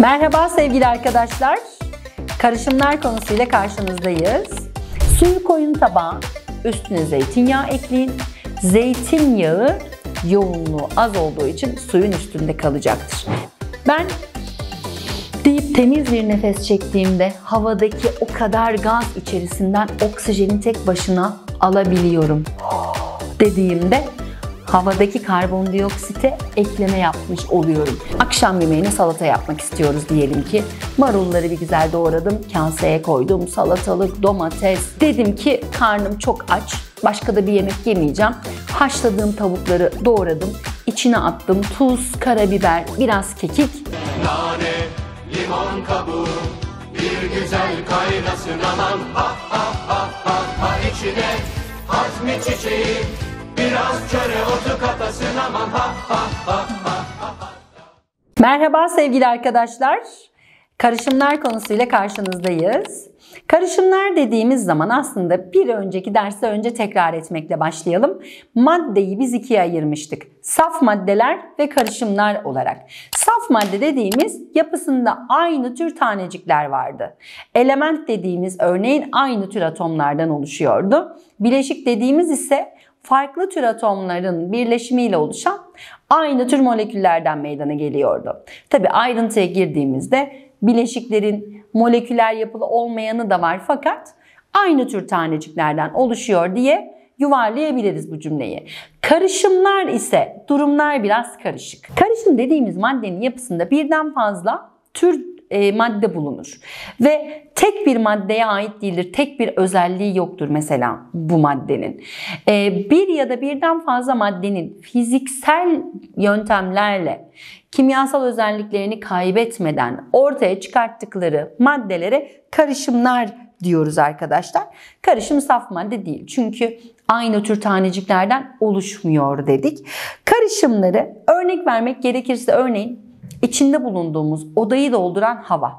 Merhaba sevgili arkadaşlar. Karışımlar konusuyla karşınızdayız. Suyu koyun tabağa, üstüne zeytinyağı ekleyin. Zeytinyağı yoğunluğu az olduğu için suyun üstünde kalacaktır. Ben deyip temiz bir nefes çektiğimde havadaki o kadar gaz içerisinden oksijeni tek başına alabiliyorum dediğimde havadaki karbondioksite ekleme yapmış oluyorum. Akşam yemeğine salata yapmak istiyoruz diyelim ki. Marulları bir güzel doğradım, kaseye koydum, salatalık, domates. Dedim ki karnım çok aç, başka da bir yemek yemeyeceğim. Haşladığım tavukları doğradım, içine attım tuz, karabiber, biraz kekik. Nane, limon kabuğu, bir güzel kaynasın aman. Ah ah ah ah, ah içine hazmi çiçeği, biraz çöre otu katasın aman ha ha ha ha. Merhaba sevgili arkadaşlar. Karışımlar konusuyla karşınızdayız. Karışımlar dediğimiz zaman aslında bir önceki derse önce tekrar etmekle başlayalım. Maddeyi biz ikiye ayırmıştık. Saf maddeler ve karışımlar olarak. Saf madde dediğimiz yapısında aynı tür tanecikler vardı. Element dediğimiz örneğin aynı tür atomlardan oluşuyordu. Bileşik dediğimiz ise farklı tür atomların birleşimiyle oluşan aynı tür moleküllerden meydana geliyordu. Tabi ayrıntıya girdiğimizde bileşiklerin moleküler yapılı olmayanı da var fakat aynı tür taneciklerden oluşuyor diye yuvarlayabiliriz bu cümleyi. Karışımlar ise durumlar biraz karışık. Karışım dediğimiz maddenin yapısında birden fazla tür e, madde bulunur. Ve tek bir maddeye ait değildir. Tek bir özelliği yoktur mesela bu maddenin. E, bir ya da birden fazla maddenin fiziksel yöntemlerle kimyasal özelliklerini kaybetmeden ortaya çıkarttıkları maddelere karışımlar diyoruz arkadaşlar. Karışım saf madde değil. Çünkü aynı tür taneciklerden oluşmuyor dedik. Karışımları örnek vermek gerekirse örneğin içinde bulunduğumuz odayı dolduran hava.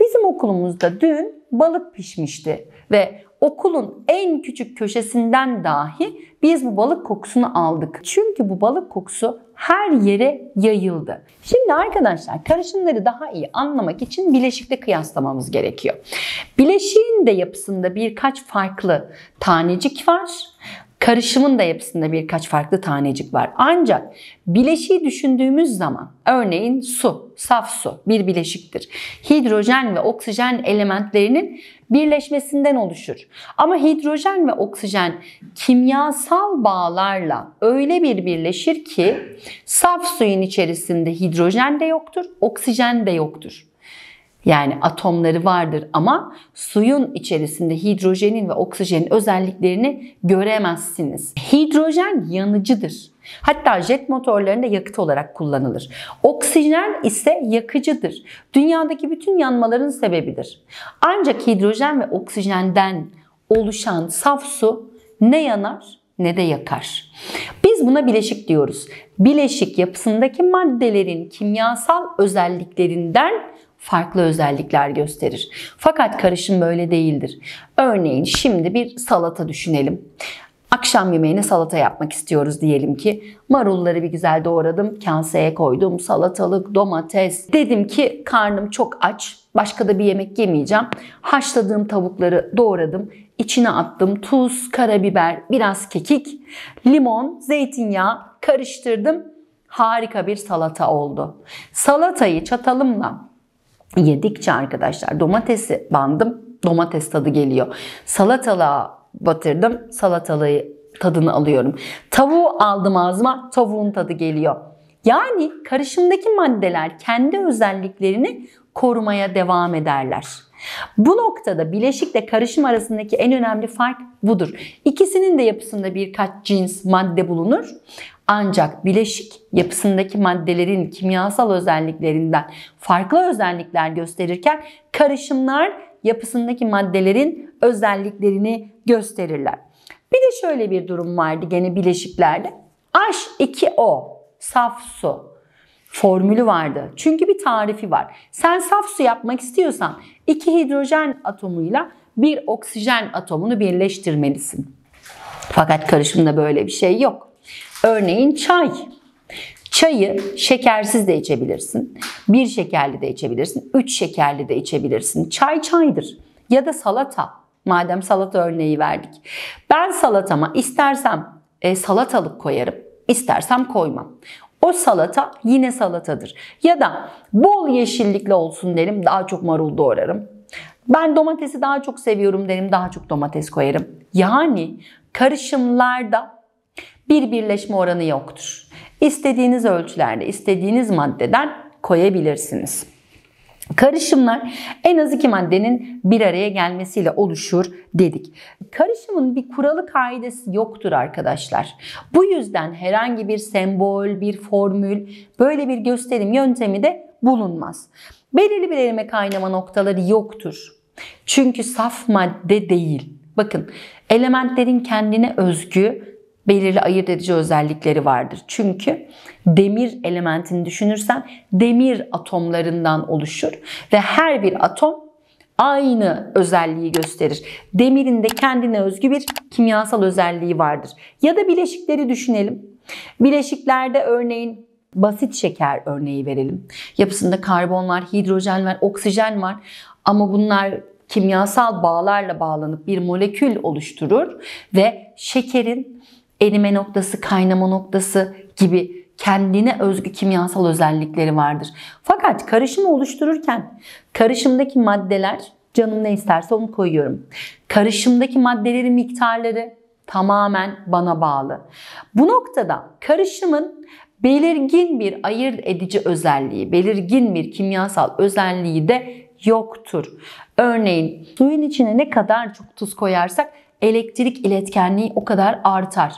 Bizim okulumuzda dün balık pişmişti ve okulun en küçük köşesinden dahi biz bu balık kokusunu aldık. Çünkü bu balık kokusu her yere yayıldı. Şimdi arkadaşlar karışımları daha iyi anlamak için bileşikle kıyaslamamız gerekiyor. Bileşiğin de yapısında birkaç farklı tanecik var. Karışımın da yapısında birkaç farklı tanecik var. Ancak bileşiği düşündüğümüz zaman örneğin su, saf su bir bileşiktir. Hidrojen ve oksijen elementlerinin birleşmesinden oluşur. Ama hidrojen ve oksijen kimyasal bağlarla öyle bir birleşir ki saf suyun içerisinde hidrojen de yoktur, oksijen de yoktur. Yani atomları vardır ama suyun içerisinde hidrojenin ve oksijenin özelliklerini göremezsiniz. Hidrojen yanıcıdır. Hatta jet motorlarında yakıt olarak kullanılır. Oksijen ise yakıcıdır. Dünyadaki bütün yanmaların sebebidir. Ancak hidrojen ve oksijenden oluşan saf su ne yanar ne de yakar. Biz buna bileşik diyoruz. Bileşik yapısındaki maddelerin kimyasal özelliklerinden farklı özellikler gösterir. Fakat karışım böyle değildir. Örneğin şimdi bir salata düşünelim. Akşam yemeğine salata yapmak istiyoruz diyelim ki. Marulları bir güzel doğradım, kaseye koydum, salatalık, domates. Dedim ki karnım çok aç, başka da bir yemek yemeyeceğim. Haşladığım tavukları doğradım, içine attım. Tuz, karabiber, biraz kekik, limon, zeytinyağı karıştırdım. Harika bir salata oldu. Salatayı çatalımla Yedikçe arkadaşlar domatesi bandım domates tadı geliyor. Salatalığa batırdım salatalığı tadını alıyorum. Tavuğu aldım ağzıma tavuğun tadı geliyor. Yani karışımdaki maddeler kendi özelliklerini korumaya devam ederler. Bu noktada bileşikle karışım arasındaki en önemli fark budur. İkisinin de yapısında birkaç cins madde bulunur. Ancak bileşik yapısındaki maddelerin kimyasal özelliklerinden farklı özellikler gösterirken karışımlar yapısındaki maddelerin özelliklerini gösterirler. Bir de şöyle bir durum vardı gene bileşiklerde. H2O saf su formülü vardı. Çünkü bir tarifi var. Sen saf su yapmak istiyorsan iki hidrojen atomuyla bir oksijen atomunu birleştirmelisin. Fakat karışımda böyle bir şey yok. Örneğin çay. Çayı şekersiz de içebilirsin. Bir şekerli de içebilirsin. Üç şekerli de içebilirsin. Çay çaydır. Ya da salata. Madem salata örneği verdik. Ben salatama istersem e, salatalık koyarım. İstersem koymam. O salata yine salatadır. Ya da bol yeşillikli olsun derim daha çok marul doğrarım. Ben domatesi daha çok seviyorum derim daha çok domates koyarım. Yani karışımlarda bir birleşme oranı yoktur. İstediğiniz ölçülerde, istediğiniz maddeden koyabilirsiniz. Karışımlar en az iki maddenin bir araya gelmesiyle oluşur dedik. Karışımın bir kuralı kaidesi yoktur arkadaşlar. Bu yüzden herhangi bir sembol, bir formül, böyle bir gösterim yöntemi de bulunmaz. Belirli bir elime kaynama noktaları yoktur. Çünkü saf madde değil. Bakın elementlerin kendine özgü belirli ayırt edici özellikleri vardır. Çünkü demir elementini düşünürsen demir atomlarından oluşur ve her bir atom aynı özelliği gösterir. Demirin de kendine özgü bir kimyasal özelliği vardır. Ya da bileşikleri düşünelim. Bileşiklerde örneğin basit şeker örneği verelim. Yapısında karbon var, hidrojen var, oksijen var ama bunlar kimyasal bağlarla bağlanıp bir molekül oluşturur ve şekerin erime noktası, kaynama noktası gibi kendine özgü kimyasal özellikleri vardır. Fakat karışımı oluştururken karışımdaki maddeler canım ne isterse onu koyuyorum. Karışımdaki maddelerin miktarları tamamen bana bağlı. Bu noktada karışımın belirgin bir ayırt edici özelliği, belirgin bir kimyasal özelliği de yoktur. Örneğin suyun içine ne kadar çok tuz koyarsak elektrik iletkenliği o kadar artar.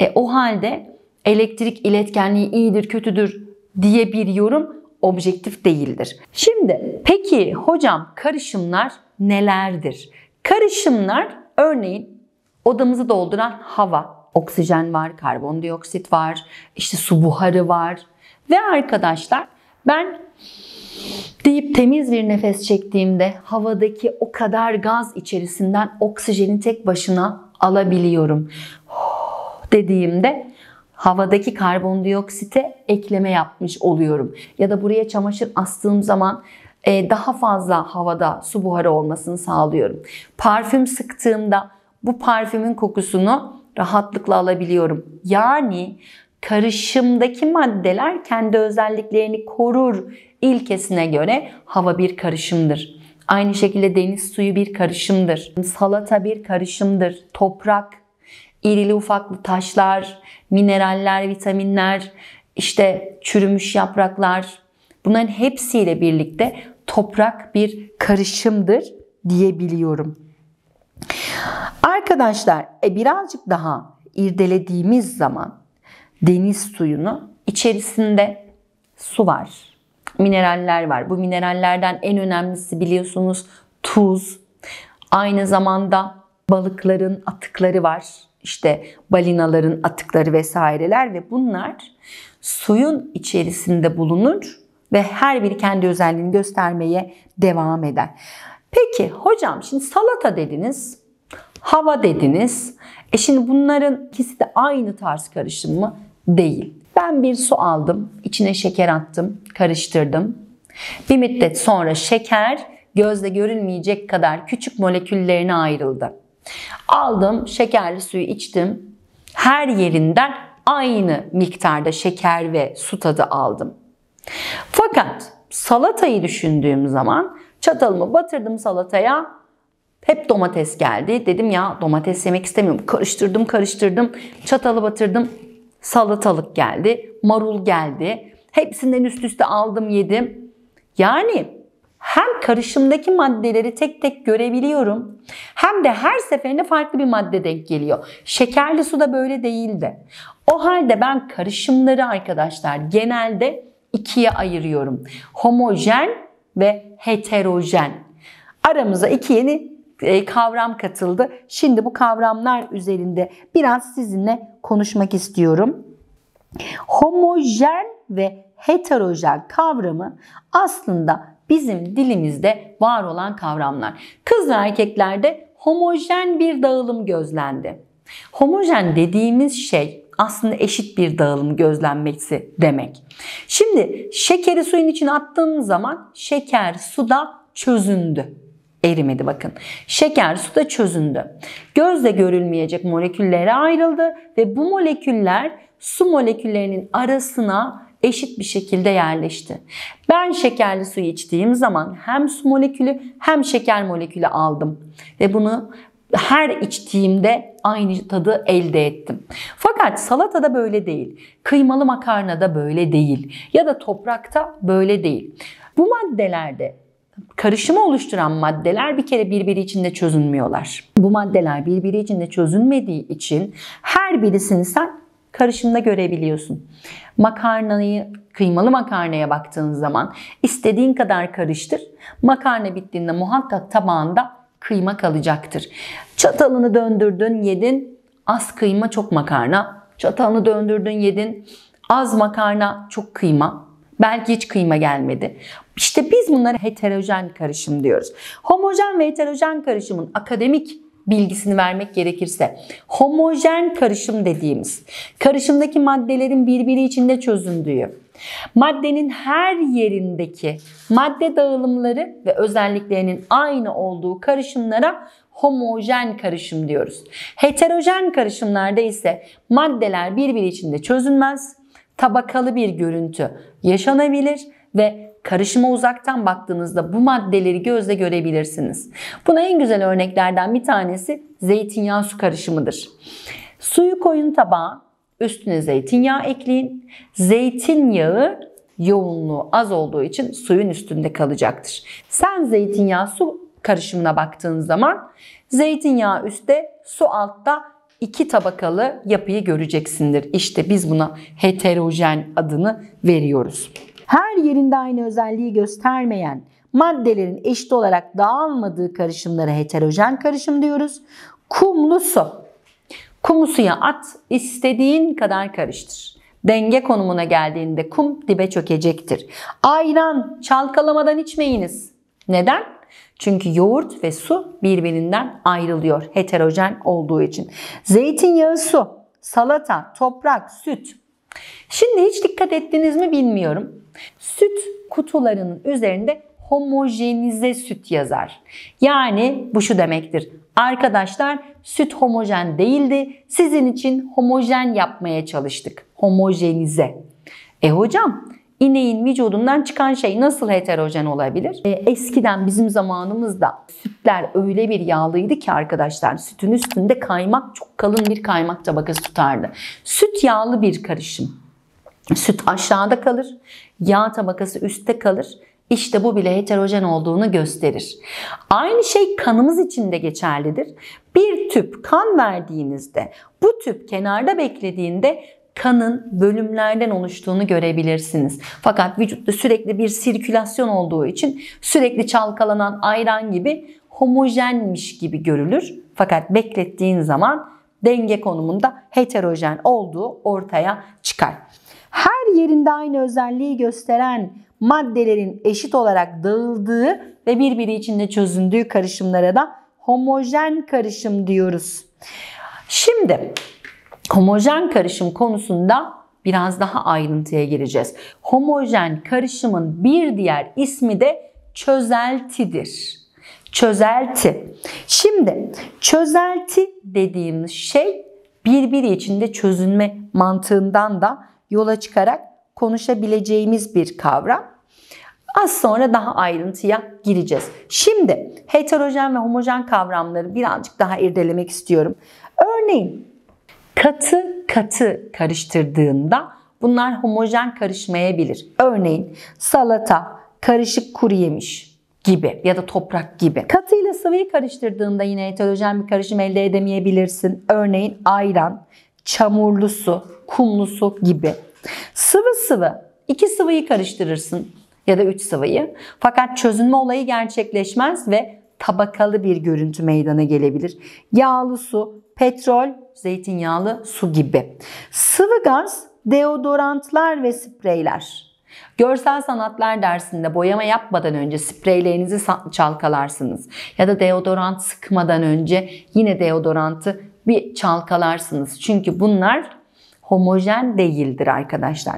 E, o halde elektrik iletkenliği iyidir, kötüdür diye bir yorum objektif değildir. Şimdi peki hocam karışımlar nelerdir? Karışımlar örneğin odamızı dolduran hava, oksijen var, karbondioksit var, işte su buharı var ve arkadaşlar ben deyip temiz bir nefes çektiğimde havadaki o kadar gaz içerisinden oksijeni tek başına alabiliyorum. dediğimde havadaki karbondioksite ekleme yapmış oluyorum. Ya da buraya çamaşır astığım zaman e, daha fazla havada su buharı olmasını sağlıyorum. Parfüm sıktığımda bu parfümün kokusunu rahatlıkla alabiliyorum. Yani karışımdaki maddeler kendi özelliklerini korur ilkesine göre hava bir karışımdır. Aynı şekilde deniz suyu bir karışımdır. Salata bir karışımdır. Toprak, irili ufaklı taşlar, mineraller, vitaminler, işte çürümüş yapraklar bunların hepsiyle birlikte toprak bir karışımdır diyebiliyorum. Arkadaşlar e, birazcık daha irdelediğimiz zaman deniz suyunu içerisinde su var. Mineraller var. Bu minerallerden en önemlisi biliyorsunuz tuz. Aynı zamanda balıkların atıkları var. İşte balinaların atıkları vesaireler ve bunlar suyun içerisinde bulunur ve her biri kendi özelliğini göstermeye devam eder. Peki hocam şimdi salata dediniz, hava dediniz. E şimdi bunların ikisi de aynı tarz karışım mı? değil. Ben bir su aldım, içine şeker attım, karıştırdım. Bir müddet sonra şeker gözle görünmeyecek kadar küçük moleküllerine ayrıldı. Aldım, şekerli suyu içtim. Her yerinden aynı miktarda şeker ve su tadı aldım. Fakat salatayı düşündüğüm zaman çatalımı batırdım salataya. Hep domates geldi. Dedim ya domates yemek istemiyorum. Karıştırdım karıştırdım. Çatalı batırdım salatalık geldi, marul geldi. Hepsinden üst üste aldım yedim. Yani hem karışımdaki maddeleri tek tek görebiliyorum hem de her seferinde farklı bir madde denk geliyor. Şekerli su da böyle değildi. O halde ben karışımları arkadaşlar genelde ikiye ayırıyorum. Homojen ve heterojen. Aramıza iki yeni e, kavram katıldı. Şimdi bu kavramlar üzerinde biraz sizinle konuşmak istiyorum. Homojen ve heterojen kavramı aslında bizim dilimizde var olan kavramlar. Kız ve erkeklerde homojen bir dağılım gözlendi. Homojen dediğimiz şey aslında eşit bir dağılım gözlenmesi demek. Şimdi şekeri suyun içine attığın zaman şeker suda çözündü erimedi bakın. Şeker suda çözündü. Gözle görülmeyecek moleküllere ayrıldı ve bu moleküller su moleküllerinin arasına eşit bir şekilde yerleşti. Ben şekerli su içtiğim zaman hem su molekülü hem şeker molekülü aldım ve bunu her içtiğimde aynı tadı elde ettim. Fakat salatada böyle değil. Kıymalı makarnada böyle değil. Ya da toprakta böyle değil. Bu maddelerde karışımı oluşturan maddeler bir kere birbiri içinde çözünmüyorlar. Bu maddeler birbiri içinde çözünmediği için her birisini sen karışımda görebiliyorsun. Makarnayı, kıymalı makarnaya baktığın zaman istediğin kadar karıştır. Makarna bittiğinde muhakkak tabağında kıyma kalacaktır. Çatalını döndürdün, yedin. Az kıyma, çok makarna. Çatalını döndürdün, yedin. Az makarna, çok kıyma Belki hiç kıyma gelmedi. İşte biz bunlara heterojen karışım diyoruz. Homojen ve heterojen karışımın akademik bilgisini vermek gerekirse homojen karışım dediğimiz karışımdaki maddelerin birbiri içinde çözündüğü maddenin her yerindeki madde dağılımları ve özelliklerinin aynı olduğu karışımlara homojen karışım diyoruz. Heterojen karışımlarda ise maddeler birbiri içinde çözünmez, tabakalı bir görüntü yaşanabilir ve karışıma uzaktan baktığınızda bu maddeleri gözle görebilirsiniz. Buna en güzel örneklerden bir tanesi zeytinyağı su karışımıdır. Suyu koyun tabağa, üstüne zeytinyağı ekleyin. Zeytinyağı yoğunluğu az olduğu için suyun üstünde kalacaktır. Sen zeytinyağı su karışımına baktığın zaman zeytinyağı üstte, su altta iki tabakalı yapıyı göreceksindir. İşte biz buna heterojen adını veriyoruz. Her yerinde aynı özelliği göstermeyen maddelerin eşit olarak dağılmadığı karışımlara heterojen karışım diyoruz. Kumlu su. Kumu suya at, istediğin kadar karıştır. Denge konumuna geldiğinde kum dibe çökecektir. Ayran çalkalamadan içmeyiniz. Neden? Çünkü yoğurt ve su birbirinden ayrılıyor heterojen olduğu için. Zeytinyağı, su, salata, toprak, süt. Şimdi hiç dikkat ettiniz mi bilmiyorum. Süt kutularının üzerinde homojenize süt yazar. Yani bu şu demektir. Arkadaşlar süt homojen değildi. Sizin için homojen yapmaya çalıştık. Homojenize. E hocam ineğin vücudundan çıkan şey nasıl heterojen olabilir? E, eskiden bizim zamanımızda sütler öyle bir yağlıydı ki arkadaşlar sütün üstünde kaymak çok kalın bir kaymak tabakası tutardı. Süt yağlı bir karışım. Süt aşağıda kalır, yağ tabakası üstte kalır. İşte bu bile heterojen olduğunu gösterir. Aynı şey kanımız için de geçerlidir. Bir tüp kan verdiğinizde bu tüp kenarda beklediğinde kanın bölümlerden oluştuğunu görebilirsiniz. Fakat vücutta sürekli bir sirkülasyon olduğu için sürekli çalkalanan ayran gibi homojenmiş gibi görülür. Fakat beklettiğin zaman denge konumunda heterojen olduğu ortaya çıkar. Her yerinde aynı özelliği gösteren maddelerin eşit olarak dağıldığı ve birbiri içinde çözündüğü karışımlara da homojen karışım diyoruz. Şimdi homojen karışım konusunda biraz daha ayrıntıya gireceğiz. Homojen karışımın bir diğer ismi de çözeltidir. Çözelti. Şimdi çözelti dediğimiz şey birbiri içinde çözünme mantığından da yola çıkarak konuşabileceğimiz bir kavram. Az sonra daha ayrıntıya gireceğiz. Şimdi heterojen ve homojen kavramları birazcık daha irdelemek istiyorum. Örneğin katı katı karıştırdığında bunlar homojen karışmayabilir. Örneğin salata, karışık kuru yemiş gibi ya da toprak gibi. Katı ile sıvıyı karıştırdığında yine heterojen bir karışım elde edemeyebilirsin. Örneğin ayran, çamurlu su, kumlu su gibi. Sıvı sıvı iki sıvıyı karıştırırsın ya da üç sıvıyı. Fakat çözünme olayı gerçekleşmez ve tabakalı bir görüntü meydana gelebilir. Yağlı su, petrol, zeytinyağlı su gibi. Sıvı gaz, deodorantlar ve spreyler. Görsel sanatlar dersinde boyama yapmadan önce spreylerinizi çalkalarsınız. Ya da deodorant sıkmadan önce yine deodorantı bir çalkalarsınız. Çünkü bunlar homojen değildir arkadaşlar.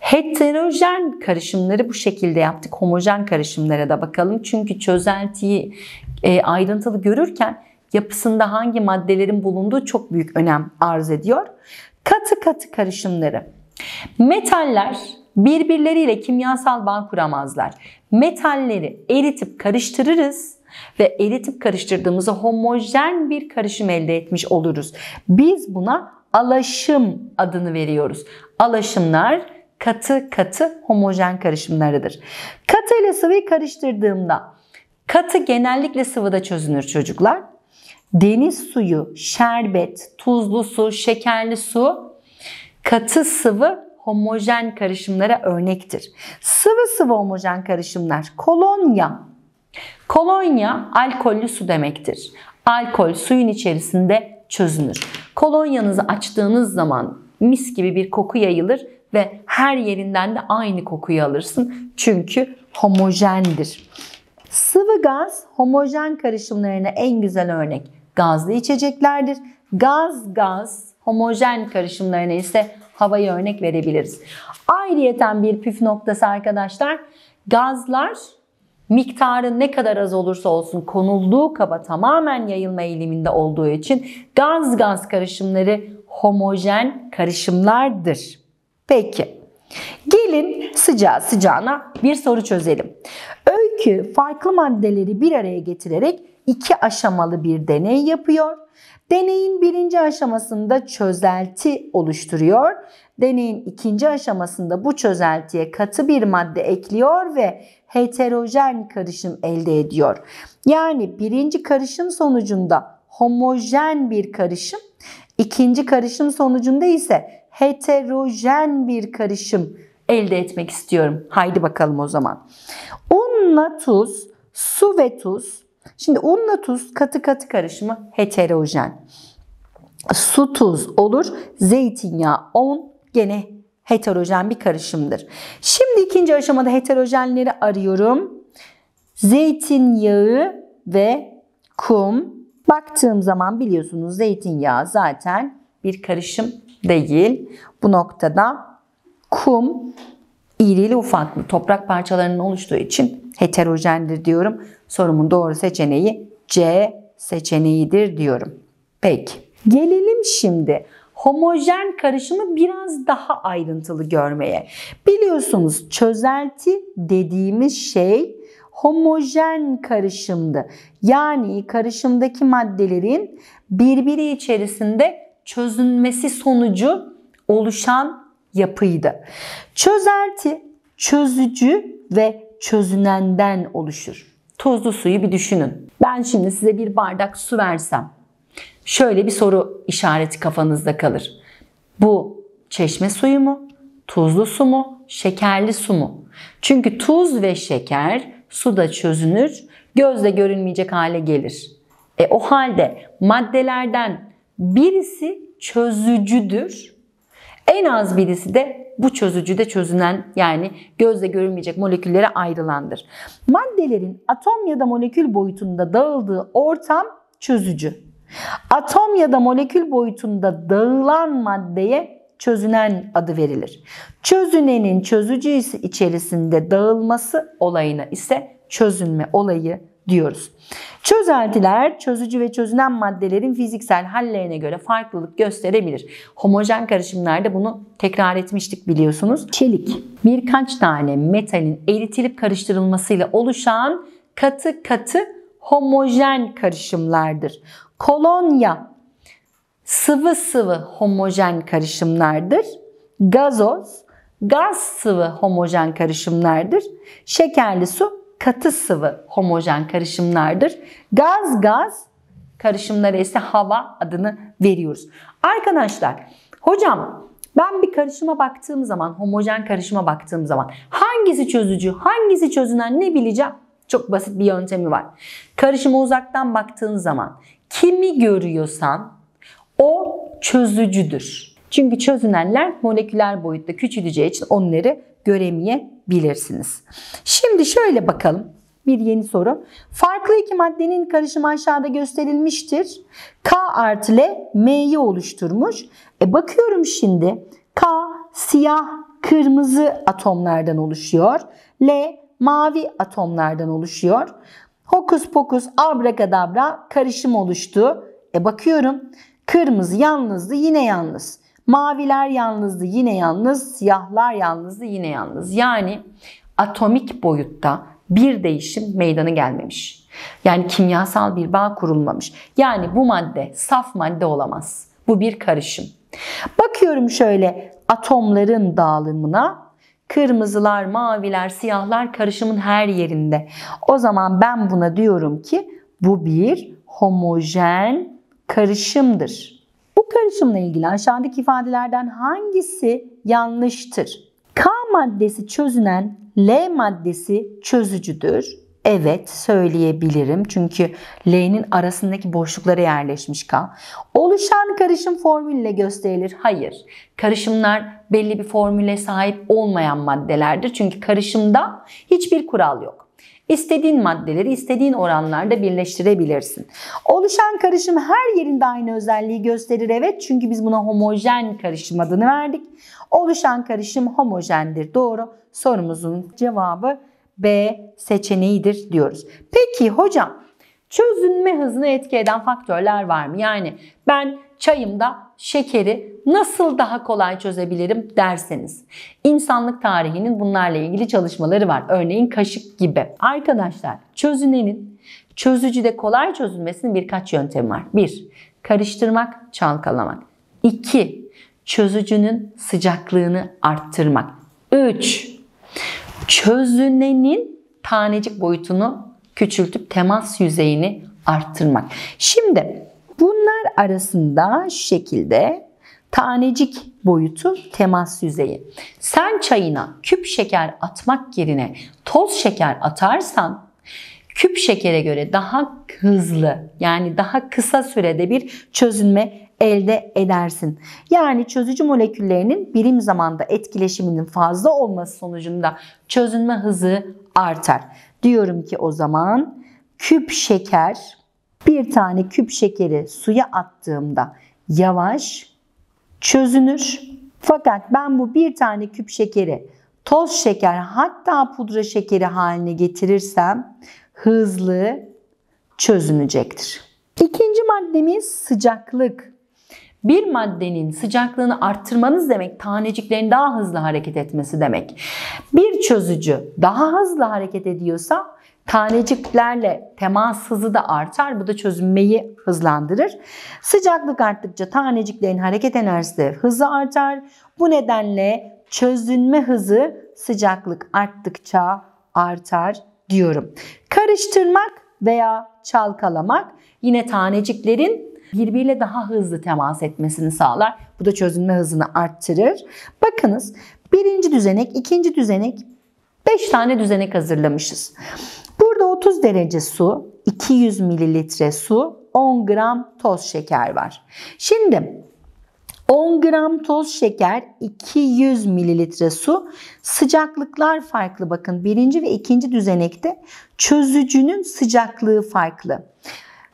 Heterojen karışımları bu şekilde yaptık. Homojen karışımlara da bakalım. Çünkü çözeltiyi e, ayrıntılı görürken yapısında hangi maddelerin bulunduğu çok büyük önem arz ediyor. Katı katı karışımları. Metaller birbirleriyle kimyasal bağ kuramazlar. Metalleri eritip karıştırırız ve eritip karıştırdığımızda homojen bir karışım elde etmiş oluruz. Biz buna alaşım adını veriyoruz. Alaşımlar katı katı homojen karışımlarıdır. Katı ile sıvıyı karıştırdığımda katı genellikle sıvıda çözünür çocuklar deniz suyu, şerbet, tuzlu su, şekerli su katı sıvı homojen karışımlara örnektir. Sıvı sıvı homojen karışımlar kolonya. Kolonya alkollü su demektir. Alkol suyun içerisinde çözünür. Kolonyanızı açtığınız zaman mis gibi bir koku yayılır ve her yerinden de aynı kokuyu alırsın. Çünkü homojendir. Sıvı gaz homojen karışımlarına en güzel örnek gazlı içeceklerdir. Gaz gaz homojen karışımlarına ise havayı örnek verebiliriz. Ayrıyeten bir püf noktası arkadaşlar. Gazlar miktarı ne kadar az olursa olsun konulduğu kaba tamamen yayılma eğiliminde olduğu için gaz gaz karışımları homojen karışımlardır. Peki. Gelin sıcağı sıcağına bir soru çözelim. Öykü farklı maddeleri bir araya getirerek iki aşamalı bir deney yapıyor. Deneyin birinci aşamasında çözelti oluşturuyor. Deneyin ikinci aşamasında bu çözeltiye katı bir madde ekliyor ve heterojen karışım elde ediyor. Yani birinci karışım sonucunda homojen bir karışım, ikinci karışım sonucunda ise heterojen bir karışım elde etmek istiyorum. Haydi bakalım o zaman. Unla tuz, su ve tuz Şimdi unla tuz katı katı karışımı heterojen. Su tuz olur. Zeytinyağı 10 gene heterojen bir karışımdır. Şimdi ikinci aşamada heterojenleri arıyorum. Zeytinyağı ve kum. Baktığım zaman biliyorsunuz zeytinyağı zaten bir karışım değil. Bu noktada kum İğrili ufaklı toprak parçalarının oluştuğu için heterojendir diyorum. Sorumun doğru seçeneği C seçeneğidir diyorum. Peki. Gelelim şimdi homojen karışımı biraz daha ayrıntılı görmeye. Biliyorsunuz çözelti dediğimiz şey homojen karışımdı. Yani karışımdaki maddelerin birbiri içerisinde çözünmesi sonucu oluşan yapıydı. Çözelti çözücü ve çözünenden oluşur. Tuzlu suyu bir düşünün. Ben şimdi size bir bardak su versem şöyle bir soru işareti kafanızda kalır. Bu çeşme suyu mu? Tuzlu su mu? Şekerli su mu? Çünkü tuz ve şeker suda çözünür, gözle görünmeyecek hale gelir. E o halde maddelerden birisi çözücüdür, en az birisi de bu çözücüde çözünen yani gözle görülmeyecek moleküllere ayrılandır. Maddelerin atom ya da molekül boyutunda dağıldığı ortam çözücü. Atom ya da molekül boyutunda dağılan maddeye çözünen adı verilir. Çözünenin çözücü içerisinde dağılması olayına ise çözünme olayı diyoruz. Çözeltiler çözücü ve çözünen maddelerin fiziksel hallerine göre farklılık gösterebilir. Homojen karışımlarda bunu tekrar etmiştik biliyorsunuz. Çelik birkaç tane metalin eritilip karıştırılmasıyla oluşan katı katı homojen karışımlardır. Kolonya sıvı sıvı homojen karışımlardır. Gazoz gaz sıvı homojen karışımlardır. Şekerli su katı sıvı homojen karışımlardır. Gaz gaz karışımlara ise hava adını veriyoruz. Arkadaşlar hocam ben bir karışıma baktığım zaman, homojen karışıma baktığım zaman hangisi çözücü, hangisi çözünen ne bileceğim? Çok basit bir yöntemi var. Karışıma uzaktan baktığın zaman kimi görüyorsan o çözücüdür. Çünkü çözünenler moleküler boyutta küçüleceği için onları göremeyebilirsiniz. Şimdi şöyle bakalım. Bir yeni soru. Farklı iki maddenin karışımı aşağıda gösterilmiştir. K artı L M'yi oluşturmuş. E bakıyorum şimdi. K siyah kırmızı atomlardan oluşuyor. L mavi atomlardan oluşuyor. Hokus pokus abrakadabra karışım oluştu. E bakıyorum. Kırmızı yalnızdı yine yalnız. Maviler yalnızdı yine yalnız, siyahlar yalnızdı yine yalnız. Yani atomik boyutta bir değişim meydana gelmemiş. Yani kimyasal bir bağ kurulmamış. Yani bu madde saf madde olamaz. Bu bir karışım. Bakıyorum şöyle atomların dağılımına. Kırmızılar, maviler, siyahlar karışımın her yerinde. O zaman ben buna diyorum ki bu bir homojen karışımdır. Bu karışımla ilgili aşağıdaki ifadelerden hangisi yanlıştır? K maddesi çözünen L maddesi çözücüdür. Evet söyleyebilirim. Çünkü L'nin arasındaki boşluklara yerleşmiş K. Oluşan karışım formülle gösterilir. Hayır. Karışımlar belli bir formüle sahip olmayan maddelerdir. Çünkü karışımda hiçbir kural yok. İstediğin maddeleri istediğin oranlarda birleştirebilirsin. Oluşan karışım her yerinde aynı özelliği gösterir evet çünkü biz buna homojen karışım adını verdik. Oluşan karışım homojendir doğru. Sorumuzun cevabı B seçeneğidir diyoruz. Peki hocam çözünme hızını etki eden faktörler var mı? Yani ben çayımda şekeri nasıl daha kolay çözebilirim derseniz. İnsanlık tarihinin bunlarla ilgili çalışmaları var. Örneğin kaşık gibi. Arkadaşlar çözünenin çözücüde kolay çözülmesinin birkaç yöntemi var. 1. Karıştırmak, çalkalamak. 2. Çözücünün sıcaklığını arttırmak. 3 çözünenin tanecik boyutunu küçültüp temas yüzeyini arttırmak. Şimdi bunlar arasında şu şekilde tanecik boyutu temas yüzeyi. Sen çayına küp şeker atmak yerine toz şeker atarsan küp şekere göre daha hızlı yani daha kısa sürede bir çözünme elde edersin. Yani çözücü moleküllerinin birim zamanda etkileşiminin fazla olması sonucunda çözünme hızı artar. Diyorum ki o zaman küp şeker bir tane küp şekeri suya attığımda yavaş çözünür. Fakat ben bu bir tane küp şekeri toz şeker hatta pudra şekeri haline getirirsem hızlı çözünecektir. İkinci maddemiz sıcaklık. Bir maddenin sıcaklığını arttırmanız demek taneciklerin daha hızlı hareket etmesi demek. Bir çözücü daha hızlı hareket ediyorsa Taneciklerle temas hızı da artar. Bu da çözünmeyi hızlandırır. Sıcaklık arttıkça taneciklerin hareket enerjisi de hızı artar. Bu nedenle çözünme hızı sıcaklık arttıkça artar diyorum. Karıştırmak veya çalkalamak yine taneciklerin birbiriyle daha hızlı temas etmesini sağlar. Bu da çözünme hızını arttırır. Bakınız birinci düzenek, ikinci düzenek beş tane düzenek hazırlamışız. Burada 30 derece su, 200 mililitre su, 10 gram toz şeker var. Şimdi 10 gram toz şeker, 200 mililitre su. Sıcaklıklar farklı bakın. Birinci ve ikinci düzenekte çözücünün sıcaklığı farklı.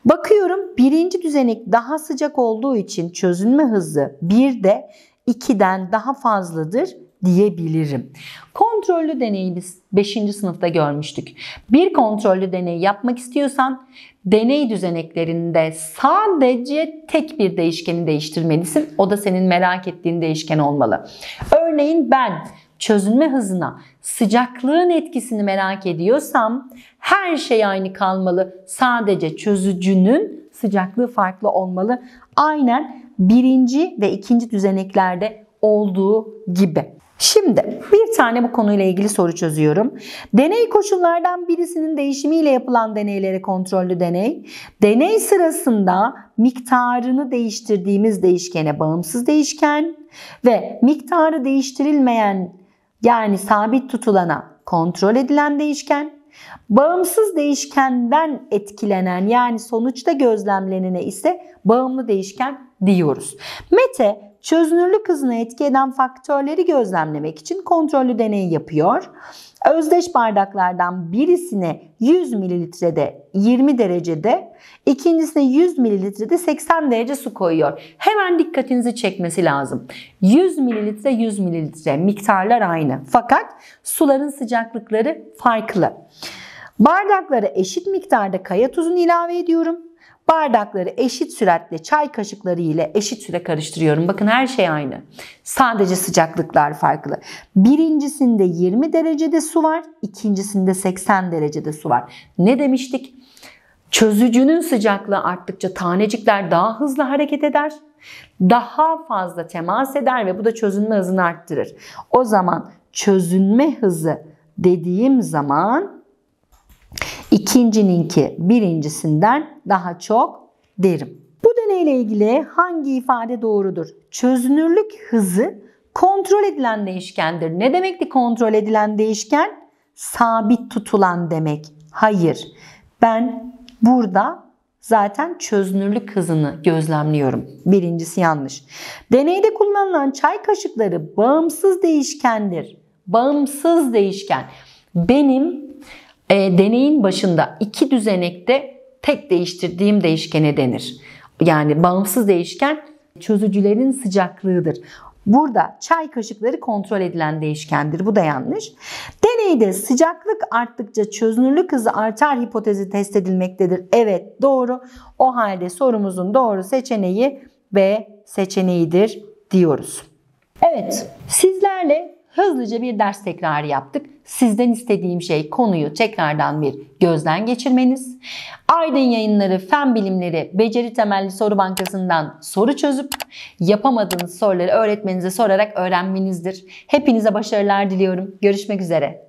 Bakıyorum birinci düzenek daha sıcak olduğu için çözünme hızı 1 de 2'den daha fazladır diyebilirim. Kontrollü deneyi biz 5. sınıfta görmüştük. Bir kontrollü deney yapmak istiyorsan deney düzeneklerinde sadece tek bir değişkeni değiştirmelisin. O da senin merak ettiğin değişken olmalı. Örneğin ben çözünme hızına, sıcaklığın etkisini merak ediyorsam her şey aynı kalmalı. Sadece çözücünün sıcaklığı farklı olmalı. Aynen birinci ve ikinci düzeneklerde olduğu gibi. Şimdi bir tane bu konuyla ilgili soru çözüyorum. Deney koşullardan birisinin değişimiyle yapılan deneylere kontrollü deney. Deney sırasında miktarını değiştirdiğimiz değişkene bağımsız değişken ve miktarı değiştirilmeyen yani sabit tutulana kontrol edilen değişken, bağımsız değişkenden etkilenen yani sonuçta gözlemlenene ise bağımlı değişken diyoruz. Mete çözünürlük hızına etki eden faktörleri gözlemlemek için kontrollü deney yapıyor. Özdeş bardaklardan birisine 100 mililitrede 20 derecede, ikincisine 100 mililitrede 80 derece su koyuyor. Hemen dikkatinizi çekmesi lazım. 100 mililitre 100 mililitre miktarlar aynı. Fakat suların sıcaklıkları farklı. Bardaklara eşit miktarda kaya tuzunu ilave ediyorum. Bardakları eşit süratle çay kaşıkları ile eşit süre karıştırıyorum. Bakın her şey aynı. Sadece sıcaklıklar farklı. Birincisinde 20 derecede su var, ikincisinde 80 derecede su var. Ne demiştik? Çözücünün sıcaklığı arttıkça tanecikler daha hızlı hareket eder. Daha fazla temas eder ve bu da çözünme hızını arttırır. O zaman çözünme hızı dediğim zaman İkincininki birincisinden daha çok derim. Bu deneyle ilgili hangi ifade doğrudur? Çözünürlük hızı kontrol edilen değişkendir. Ne demekti kontrol edilen değişken? Sabit tutulan demek. Hayır. Ben burada zaten çözünürlük hızını gözlemliyorum. Birincisi yanlış. Deneyde kullanılan çay kaşıkları bağımsız değişkendir. Bağımsız değişken. Benim e, deneyin başında iki düzenekte tek değiştirdiğim değişkene denir. Yani bağımsız değişken çözücülerin sıcaklığıdır. Burada çay kaşıkları kontrol edilen değişkendir. Bu da yanlış. Deneyde sıcaklık arttıkça çözünürlük hızı artar hipotezi test edilmektedir. Evet doğru. O halde sorumuzun doğru seçeneği B seçeneğidir diyoruz. Evet sizlerle hızlıca bir ders tekrarı yaptık. Sizden istediğim şey konuyu tekrardan bir gözden geçirmeniz. Aydın Yayınları Fen Bilimleri Beceri Temelli Soru Bankası'ndan soru çözüp yapamadığınız soruları öğretmenize sorarak öğrenmenizdir. Hepinize başarılar diliyorum. Görüşmek üzere.